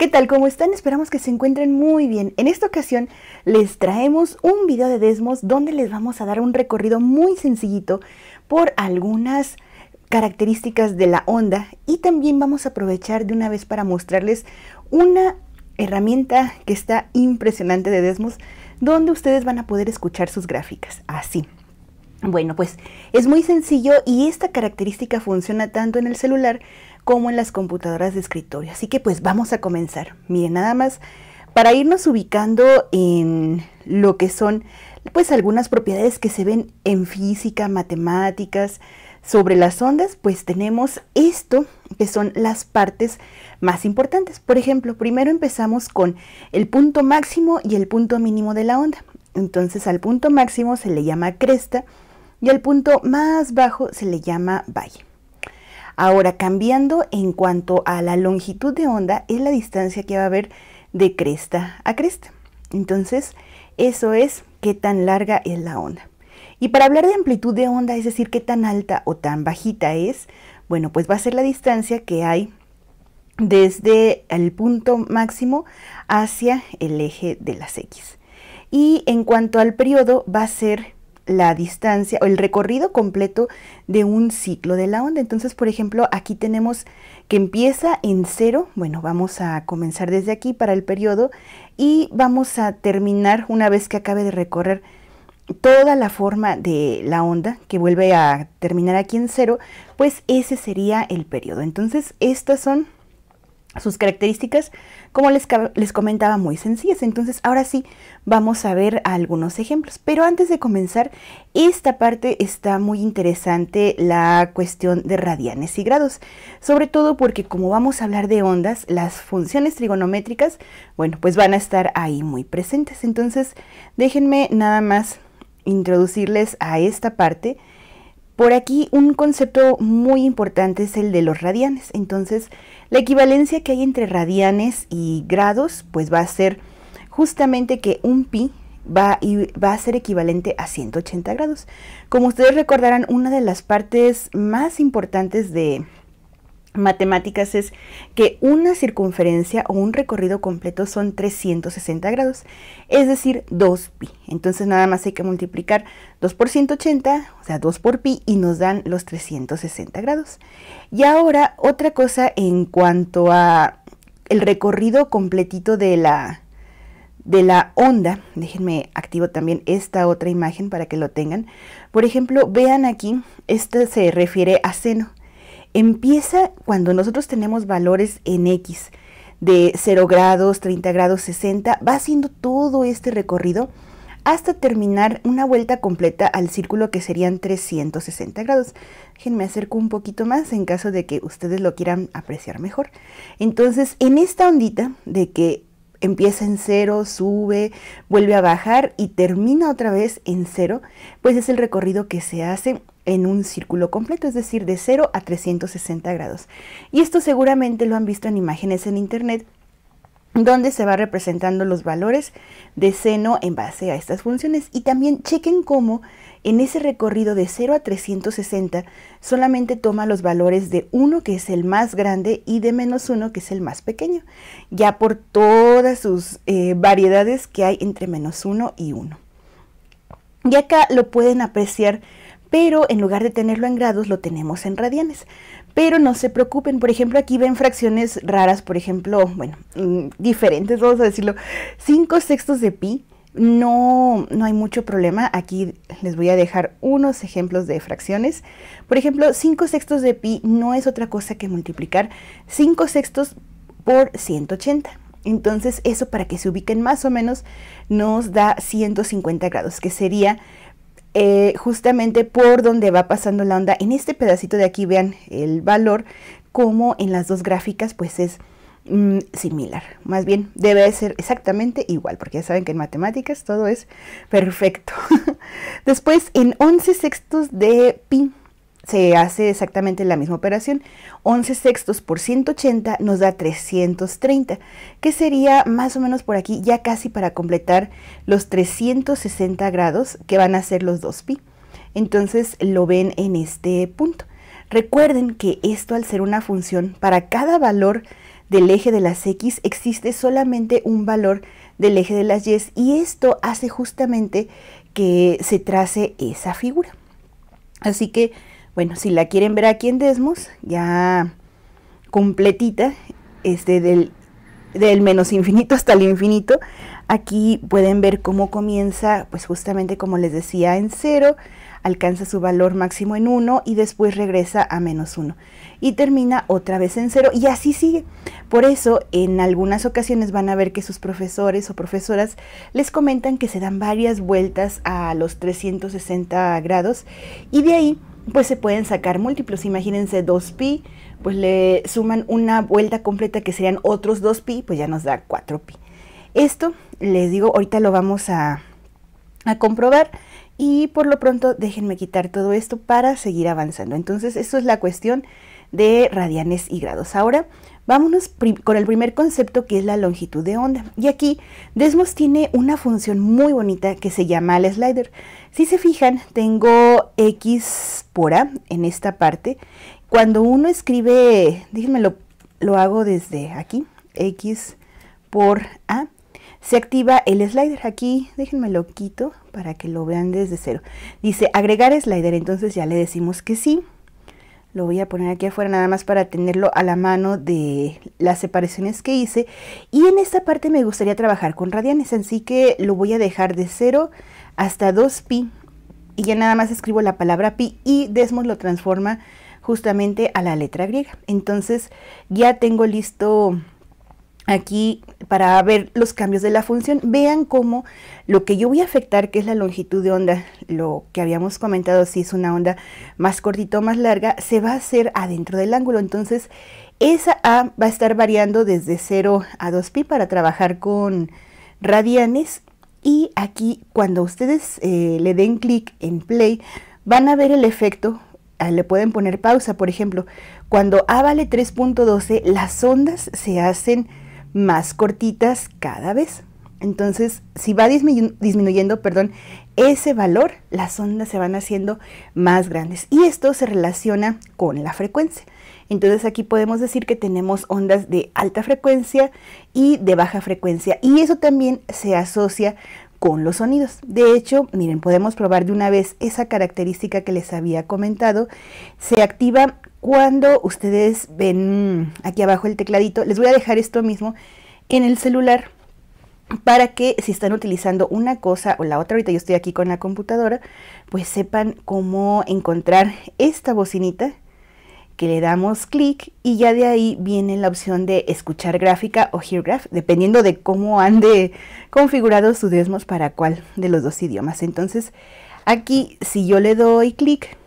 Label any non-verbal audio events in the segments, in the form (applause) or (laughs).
¿Qué tal? ¿Cómo están? Esperamos que se encuentren muy bien. En esta ocasión les traemos un video de Desmos donde les vamos a dar un recorrido muy sencillito por algunas características de la onda y también vamos a aprovechar de una vez para mostrarles una herramienta que está impresionante de Desmos donde ustedes van a poder escuchar sus gráficas. Así. Bueno, pues es muy sencillo y esta característica funciona tanto en el celular como en las computadoras de escritorio. Así que pues vamos a comenzar. Miren, nada más para irnos ubicando en lo que son pues algunas propiedades que se ven en física, matemáticas, sobre las ondas, pues tenemos esto que son las partes más importantes. Por ejemplo, primero empezamos con el punto máximo y el punto mínimo de la onda. Entonces al punto máximo se le llama cresta y al punto más bajo se le llama valle. Ahora, cambiando en cuanto a la longitud de onda, es la distancia que va a haber de cresta a cresta. Entonces, eso es qué tan larga es la onda. Y para hablar de amplitud de onda, es decir, qué tan alta o tan bajita es, bueno, pues va a ser la distancia que hay desde el punto máximo hacia el eje de las X. Y en cuanto al periodo, va a ser la distancia o el recorrido completo de un ciclo de la onda. Entonces, por ejemplo, aquí tenemos que empieza en cero. Bueno, vamos a comenzar desde aquí para el periodo y vamos a terminar una vez que acabe de recorrer toda la forma de la onda que vuelve a terminar aquí en cero, pues ese sería el periodo. Entonces, estas son sus características, como les, les, comentaba, muy sencillas. Entonces, ahora sí, vamos a ver algunos ejemplos. Pero antes de comenzar, esta parte está muy interesante, la cuestión de radianes y grados. Sobre todo porque como vamos a hablar de ondas, las funciones trigonométricas, bueno, pues van a estar ahí muy presentes. Entonces, déjenme nada más introducirles a esta parte por aquí un concepto muy importante es el de los radianes. Entonces, la equivalencia que hay entre radianes y grados, pues va a ser justamente que un pi va, va a ser equivalente a 180 grados. Como ustedes recordarán, una de las partes más importantes de, matemáticas es que una circunferencia o un recorrido completo son 360 grados, es decir, 2 pi. Entonces nada más hay que multiplicar 2 por 180, o sea, 2 por pi y nos dan los 360 grados. Y ahora otra cosa en cuanto a el recorrido completito de la de la onda, déjenme activo también esta otra imagen para que lo tengan. Por ejemplo, vean aquí, esta se refiere a seno. Empieza cuando nosotros tenemos valores en X de 0 grados, 30 grados, 60, va haciendo todo este recorrido hasta terminar una vuelta completa al círculo que serían 360 grados. Déjenme acerco un poquito más en caso de que ustedes lo quieran apreciar mejor. Entonces, en esta ondita de que empieza en cero, sube, vuelve a bajar y termina otra vez en cero, pues es el recorrido que se hace en un círculo completo, es decir, de 0 a 360 grados. Y esto seguramente lo han visto en imágenes en internet donde se va representando los valores de seno en base a estas funciones. Y también chequen cómo en ese recorrido de 0 a 360 solamente toma los valores de 1 que es el más grande y de menos 1 que es el más pequeño, ya por todas sus eh, variedades que hay entre menos 1 y 1. Y acá lo pueden apreciar, pero en lugar de tenerlo en grados lo tenemos en radianes pero no se preocupen, por ejemplo, aquí ven fracciones raras, por ejemplo, bueno, mm, diferentes, vamos a decirlo, 5 sextos de pi, no, no hay mucho problema, aquí les voy a dejar unos ejemplos de fracciones. Por ejemplo, 5 sextos de pi no es otra cosa que multiplicar 5 sextos por 180. Entonces eso para que se ubiquen más o menos nos da 150 grados, que sería eh, justamente por donde va pasando la onda. En este pedacito de aquí vean el valor, como en las dos gráficas pues es mm, similar. Más bien debe ser exactamente igual, porque ya saben que en matemáticas todo es perfecto. (laughs) Después en 11 sextos de pi se hace exactamente la misma operación. 11 sextos por 180 nos da 330, que sería más o menos por aquí, ya casi para completar los 360 grados que van a ser los 2pi. Entonces lo ven en este punto. Recuerden que esto al ser una función, para cada valor del eje de las x existe solamente un valor del eje de las y y esto hace justamente que se trace esa figura. Así que bueno, si la quieren ver aquí en Desmos, ya completita, este del, menos infinito hasta el infinito, aquí pueden ver cómo comienza, pues justamente como les decía, en cero, alcanza su valor máximo en 1 y después regresa a menos 1 y termina otra vez en cero y así sigue. Por eso en algunas ocasiones van a ver que sus profesores o profesoras les comentan que se dan varias vueltas a los 360 grados y de ahí pues se pueden sacar múltiplos. Imagínense 2pi, pues le suman una vuelta completa que serían otros 2pi, pues ya nos da 4pi. Esto, les digo, ahorita lo vamos a, comprobar y por lo pronto déjenme quitar todo esto para seguir avanzando. Entonces, eso es la cuestión de radianes y grados. Ahora, vámonos con el primer concepto que es la longitud de onda. Y aquí, Desmos tiene una función muy bonita que se llama el slider. Si se fijan, tengo X por A en esta parte. Cuando uno escribe, déjenme lo, hago desde aquí, X por A, se activa el slider. Aquí, déjenme lo quito para que lo vean desde cero. Dice agregar slider, entonces ya le decimos que sí lo voy a poner aquí afuera nada más para tenerlo a la mano de las separaciones que hice y en esta parte me gustaría trabajar con radianes así que lo voy a dejar de 0 hasta 2pi y ya nada más escribo la palabra pi y Desmos lo transforma justamente a la letra griega entonces ya tengo listo aquí para ver los cambios de la función, vean cómo lo que yo voy a afectar, que es la longitud de onda, lo que habíamos comentado, si es una onda más cortita o más larga, se va a hacer adentro del ángulo. Entonces, esa A va a estar variando desde 0 a 2pi para trabajar con radianes. Y aquí, cuando ustedes eh, le den clic en play, van a ver el efecto ah, le pueden poner pausa, por ejemplo, cuando A vale 3.12, las ondas se hacen más cortitas cada vez. Entonces, si va disminuyendo, perdón, ese valor, las ondas se van haciendo más grandes. Y esto se relaciona con la frecuencia. Entonces aquí podemos decir que tenemos ondas de alta frecuencia y de baja frecuencia. Y eso también se asocia con los sonidos. De hecho, miren, podemos probar de una vez esa característica que les había comentado. Se activa cuando ustedes ven aquí abajo el tecladito, les voy a dejar esto mismo en el celular para que si están utilizando una cosa o la otra, ahorita yo estoy aquí con la computadora, pues sepan cómo encontrar esta bocinita que le damos clic y ya de ahí viene la opción de escuchar gráfica o hear graph, dependiendo de cómo ande configurado su desmos para cuál de los dos idiomas. Entonces, aquí si yo le doy clic,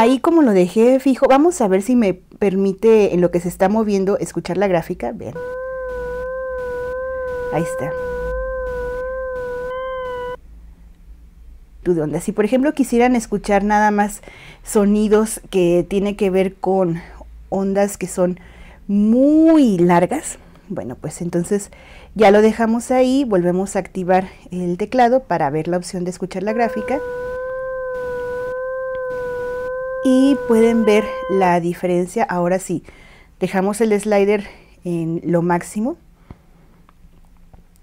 ahí como lo dejé fijo, vamos a ver si me permite en lo que se está moviendo escuchar la gráfica. Bien, Ahí está. de onda. Si por ejemplo quisieran escuchar nada más sonidos que tiene que ver con ondas que son muy largas, bueno, pues entonces ya lo dejamos ahí, volvemos a activar el teclado para ver la opción de escuchar la gráfica y pueden ver la diferencia. Ahora sí, dejamos el slider en lo máximo.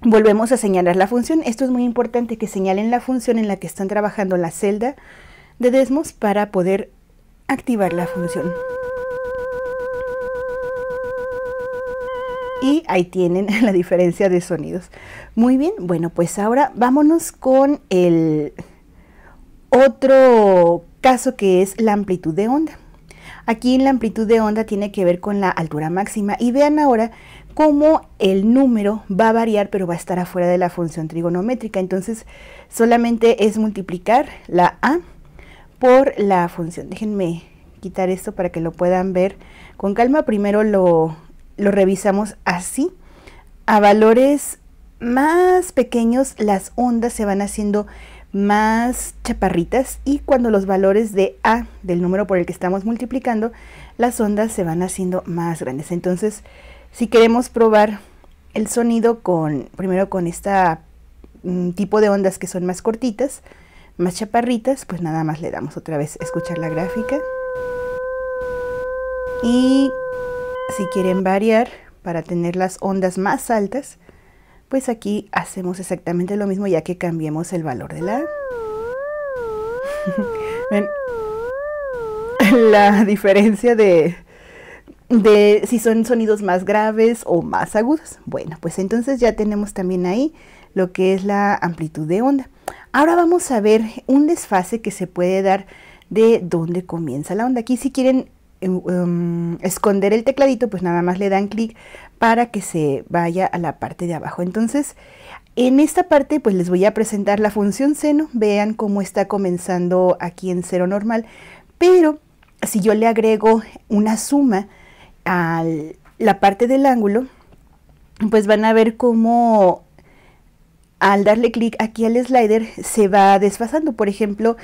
Volvemos a señalar la función. Esto es muy importante que señalen la función en la que están trabajando la celda de Desmos para poder activar la función. Y ahí tienen (laughs) la diferencia de sonidos. Muy bien, bueno, pues ahora vámonos con el otro caso que es la amplitud de onda. Aquí la amplitud de onda tiene que ver con la altura máxima y vean ahora cómo el número va a variar pero va a estar afuera de la función trigonométrica. Entonces solamente es multiplicar la A por la función. Déjenme quitar esto para que lo puedan ver con calma. Primero lo, lo revisamos así. A valores más pequeños las ondas se van haciendo más chaparritas y cuando los valores de A, del número por el que estamos multiplicando, las ondas se van haciendo más grandes. Entonces, si queremos probar el sonido con, primero con este tipo de ondas que son más cortitas, más chaparritas, pues nada más le damos otra vez escuchar la gráfica. Y si quieren variar para tener las ondas más altas, pues aquí hacemos exactamente lo mismo ya que cambiemos el valor de la... (laughs) (laughs) la diferencia de, de si son sonidos más graves o más agudos. Bueno, pues entonces ya tenemos también ahí lo que es la amplitud de onda. Ahora vamos a ver un desfase que se puede dar de dónde comienza la onda. Aquí si quieren em, em, esconder el tecladito, pues nada más le dan clic para que se vaya a la parte de abajo. Entonces, en esta parte pues les voy a presentar la función seno. Vean cómo está comenzando aquí en cero normal. Pero si yo le agrego una suma a la parte del ángulo, pues van a ver cómo al darle clic aquí al slider se va desfasando. Por ejemplo,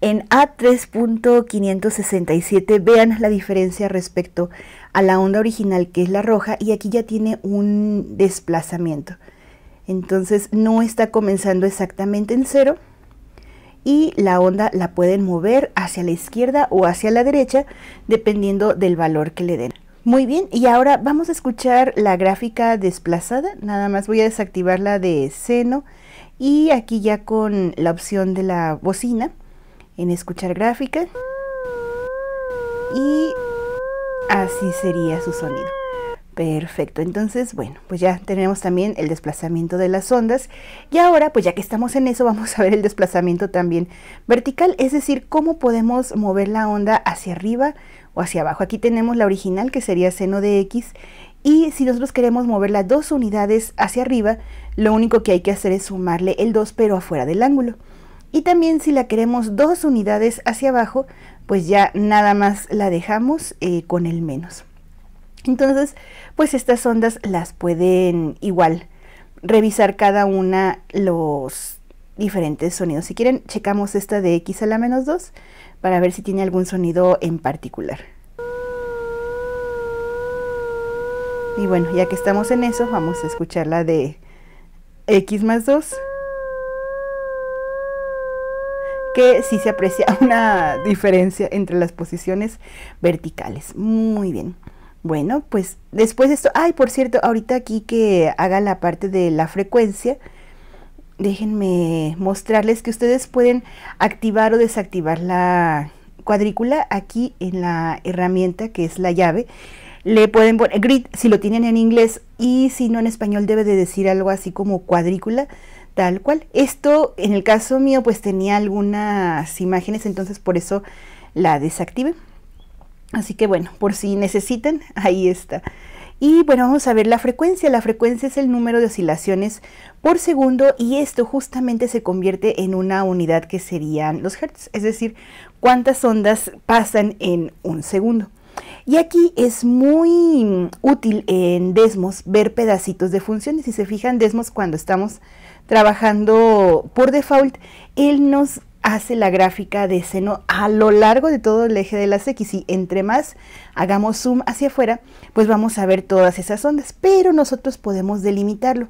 en A3.567 vean la diferencia respecto a la onda original que es la roja y aquí ya tiene un desplazamiento. Entonces no está comenzando exactamente en cero y la onda la pueden mover hacia la izquierda o hacia la derecha dependiendo del valor que le den. Muy bien, y ahora vamos a escuchar la gráfica desplazada. Nada más voy a desactivar la de seno y aquí ya con la opción de la bocina en escuchar gráfica. Y así sería su sonido. Perfecto, entonces bueno, pues ya tenemos también el desplazamiento de las ondas y ahora pues ya que estamos en eso (laughs) vamos a ver el desplazamiento también vertical, es decir, cómo podemos mover la onda hacia arriba o hacia abajo. Aquí tenemos la original que sería seno de x y si nosotros queremos moverla dos unidades hacia arriba, lo único que hay que hacer es sumarle el 2 pero afuera del ángulo. Y también si la queremos dos unidades hacia abajo, pues ya nada más la dejamos eh, con el menos. Entonces, pues estas ondas las pueden igual revisar cada una los diferentes sonidos. Si quieren, checamos esta de x a la menos 2 para ver si tiene algún sonido en particular. Y bueno, ya que estamos en eso, vamos a escuchar la de x más 2. si se aprecia (laughs) una diferencia entre las posiciones verticales. Muy bien. Bueno, pues después de esto, ay, por cierto, ahorita aquí que haga la parte de la frecuencia, déjenme mostrarles que ustedes pueden activar o desactivar la cuadrícula aquí en la herramienta que es la llave. Le pueden poner grid si lo tienen en inglés y si no en español debe de decir algo así como cuadrícula Tal cual. Esto, en el caso mío, pues tenía algunas imágenes, entonces por eso la desactivé. Así que bueno, por si necesitan, (laughs) ahí está. Y bueno, vamos a ver la frecuencia. La frecuencia es el número de oscilaciones por segundo y esto justamente se convierte en una unidad que serían los hertz, es decir, cuántas ondas pasan en un segundo. Y aquí es muy útil en Desmos ver pedacitos de funciones. Si se fijan, Desmos cuando estamos trabajando por default, él nos hace la gráfica de seno a lo largo de todo el eje de las X y entre más hagamos zoom hacia afuera, pues vamos a ver todas esas ondas, pero nosotros podemos delimitarlo.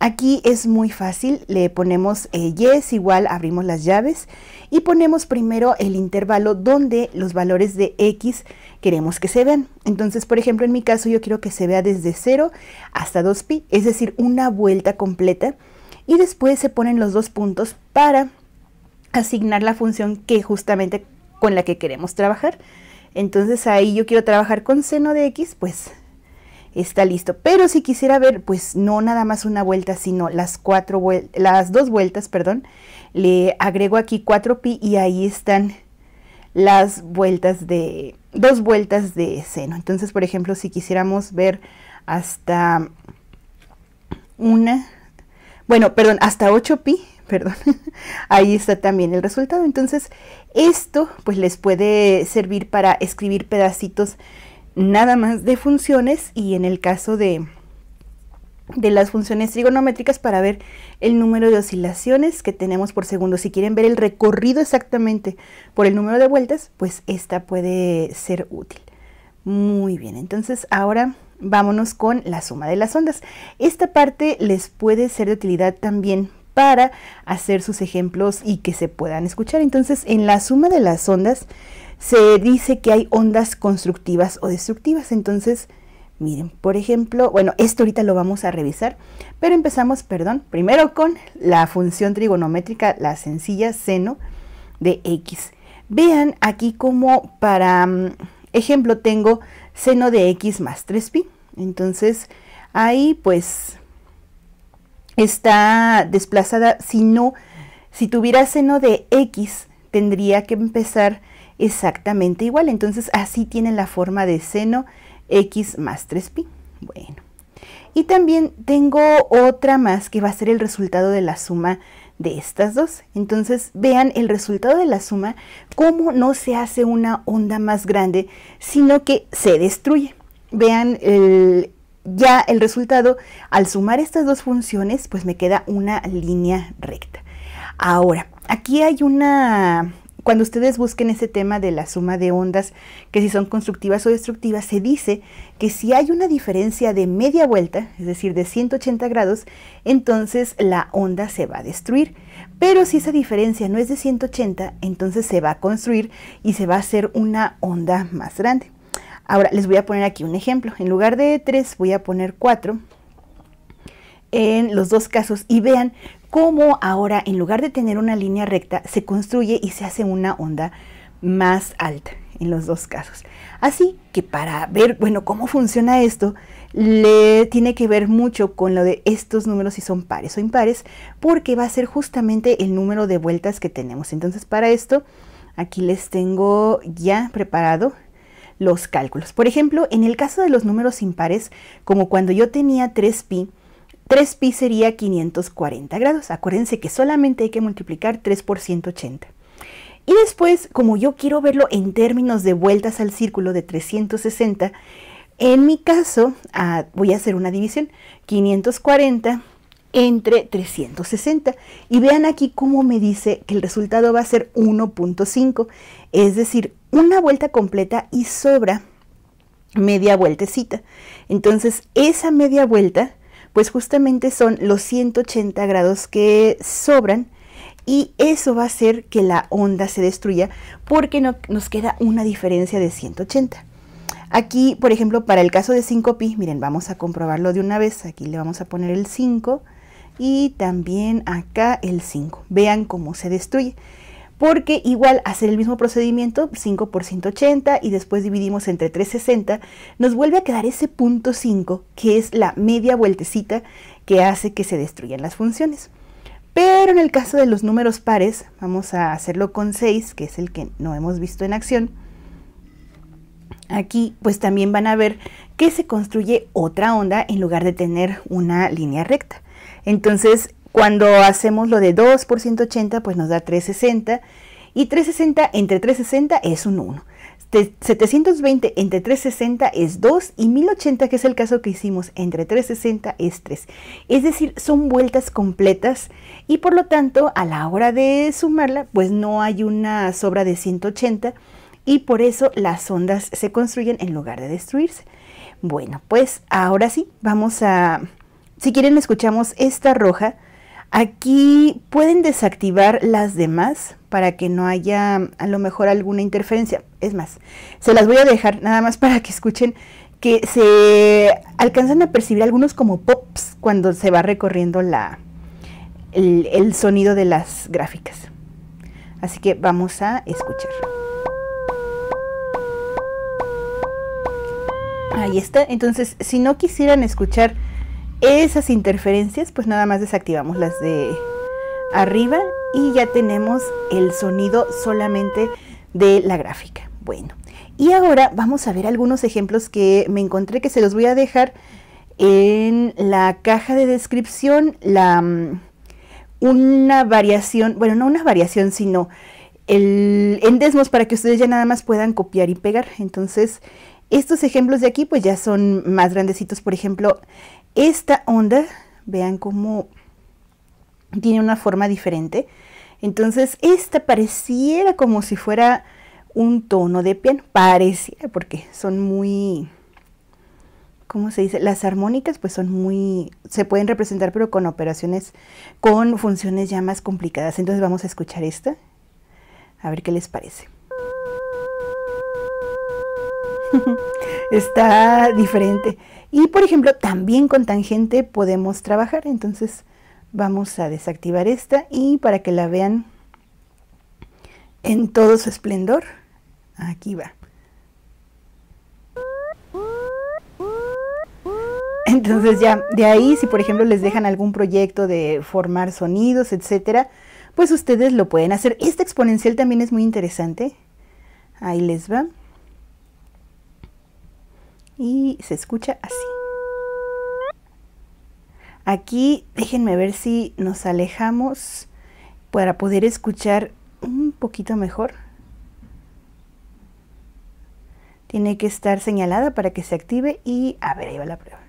Aquí es muy fácil, le ponemos eh, yes igual, abrimos las llaves y ponemos primero el intervalo donde los valores de x queremos que se vean. Entonces, por ejemplo, en mi caso yo quiero que se vea desde 0 hasta 2pi, es decir, una vuelta completa y después se ponen los dos puntos para asignar la función que justamente con la que queremos trabajar. Entonces ahí yo quiero trabajar con seno de x, pues está listo. Pero si quisiera ver, pues no nada más una vuelta, sino las, cuatro las dos vueltas, perdón, le agrego aquí 4pi y ahí están las vueltas de, dos vueltas de seno. Entonces, por ejemplo, si quisiéramos ver hasta una, bueno, perdón, hasta 8 pi, perdón, (laughs) ahí está también el resultado. Entonces, esto pues les puede servir para escribir pedacitos nada más de funciones y en el caso de, de las funciones trigonométricas para ver el número de oscilaciones que tenemos por segundo. Si quieren ver el recorrido exactamente por el número de vueltas, pues esta puede ser útil. Muy bien, entonces ahora vámonos con la suma de las ondas. Esta parte les puede ser de utilidad también para hacer sus ejemplos y que se puedan escuchar. Entonces, en la suma de las ondas se dice que hay ondas constructivas o destructivas. Entonces, miren, por ejemplo, bueno, esto ahorita lo vamos a revisar, pero empezamos, perdón, primero con la función trigonométrica, la sencilla seno de x. Vean aquí como para mm, Ejemplo, tengo seno de x más 3pi. Entonces, ahí pues está desplazada. Si no, si tuviera seno de x, tendría que empezar exactamente igual. Entonces, así tiene la forma de seno x más 3pi. Bueno. Y también tengo otra más que va a ser el resultado de la suma de estas dos. Entonces vean el resultado de la suma, cómo no se hace una onda más grande, sino que se destruye. Vean ya el resultado, al sumar estas dos funciones, pues me queda una línea recta. Ahora, aquí hay una cuando ustedes busquen ese tema de la suma de ondas, que si son constructivas o destructivas, se dice que si hay una diferencia de media vuelta, es decir, de 180 grados, entonces la onda se va a destruir. Pero si esa diferencia no es de 180, entonces se va a construir y se va a hacer una onda más grande. Ahora les voy a poner aquí un ejemplo. En lugar de 3 voy a poner 4 en los dos casos y vean cómo ahora en lugar de tener una línea recta se construye y se hace una onda más alta en los dos casos. Así que para ver, bueno, cómo funciona esto, le tiene que ver mucho con lo de estos números si son pares o impares, porque va a ser justamente el número de vueltas que tenemos. Entonces, para esto, aquí les tengo ya preparado los cálculos. Por ejemplo, en el caso de los números impares, como cuando yo tenía 3pi, 3 pi sería 540 grados. Acuérdense que solamente hay que multiplicar 3 por 180. Y después, como yo quiero verlo en términos de vueltas al círculo de 360, en mi caso ah, voy a hacer una división, 540 entre 360. Y vean aquí cómo me dice que el resultado va a ser 1.5, es decir, una vuelta completa y sobra media vueltecita. Entonces, esa media vuelta pues justamente son los 180 grados que sobran y eso va a hacer que la onda se destruya porque nos queda una diferencia de 180. Aquí, por ejemplo, para el caso de 5pi, miren, vamos a comprobarlo de una vez. Aquí le vamos a poner el 5 y también acá el 5. Vean cómo se destruye porque igual hacer el mismo procedimiento, 5 por 180 y después dividimos entre 360, nos vuelve a quedar ese punto 5, que es la media vueltecita que hace que se destruyan las funciones. Pero en el caso de los números pares, vamos a hacerlo con 6, que es el que no hemos visto en acción. Aquí pues también van a ver que se construye otra onda en lugar de tener una línea recta. Entonces cuando hacemos lo de 2 por 180, pues nos da 360. Y 360 entre 360 es un 1. 720 entre 360 es 2 y 1080, que es el caso que hicimos, entre 360 es 3. Es decir, son vueltas completas y por lo tanto a la hora de sumarla, pues no hay una sobra de 180 y por eso las ondas se construyen en lugar de destruirse. Bueno, pues ahora sí, vamos a... Si quieren escuchamos esta roja Aquí pueden desactivar las demás para que no haya a lo mejor alguna interferencia. Es más, se las voy a dejar nada más (laughs) para que escuchen que se alcanzan a percibir algunos como pops cuando se va recorriendo la, el, el sonido de las gráficas. Así que vamos a escuchar. Ahí está. Entonces, si no quisieran escuchar esas interferencias pues nada más desactivamos las de arriba y ya tenemos el sonido solamente de la gráfica. Bueno, y ahora vamos a ver algunos ejemplos que me encontré que se los voy a dejar en la caja de descripción, la, mm, una variación, bueno, no una variación, sino el, en Desmos para que ustedes ya nada más puedan copiar y pegar. Entonces, estos ejemplos de aquí pues ya son más grandecitos, por ejemplo, esta onda, vean cómo tiene una forma diferente. Entonces, esta pareciera como si fuera un tono de piano. Pareciera, porque son muy... ¿Cómo se dice? Las armónicas pues son muy... se pueden representar pero con operaciones, con funciones ya más complicadas. Entonces vamos a escuchar esta, a ver qué les parece. (laughs) Está diferente. Y por ejemplo, también con tangente podemos trabajar. Entonces vamos a desactivar esta y para que la vean en todo su esplendor, aquí va. Entonces ya de ahí, si por ejemplo les dejan algún proyecto de formar sonidos, etcétera, pues ustedes lo pueden hacer. Esta exponencial también es muy interesante. Ahí les va y se escucha así. Aquí déjenme ver si nos alejamos para poder escuchar un poquito mejor. Tiene que estar señalada para que se active y a ver, ahí va la prueba.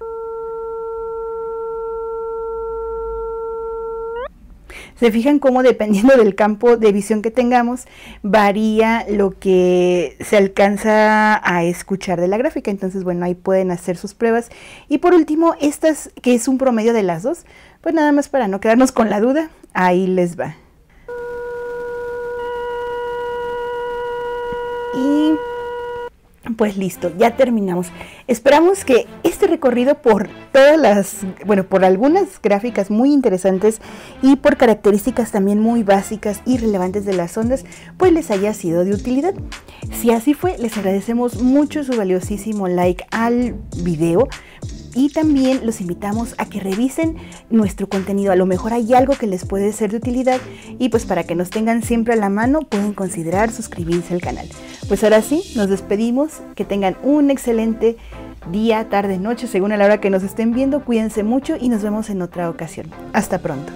Se fijan cómo dependiendo del campo de visión que tengamos, varía lo que se alcanza a escuchar de la gráfica. Entonces, bueno, ahí pueden hacer sus pruebas. Y por último, estas, que es un promedio de las dos, pues nada más para no quedarnos con la duda, ahí les va. pues listo, ya terminamos. Esperamos que este recorrido por todas las, bueno, por algunas gráficas muy interesantes y por características también muy básicas y relevantes de las ondas, pues les haya sido de utilidad. Si así fue, les agradecemos mucho su valiosísimo like al video y también los invitamos a que revisen nuestro contenido. A lo mejor hay algo que les puede ser de utilidad y pues para que nos tengan siempre a la mano pueden considerar suscribirse al canal. Pues ahora sí, nos despedimos, que tengan un excelente día, tarde, noche, según a la hora que nos estén viendo. Cuídense mucho y nos vemos en otra ocasión. Hasta pronto.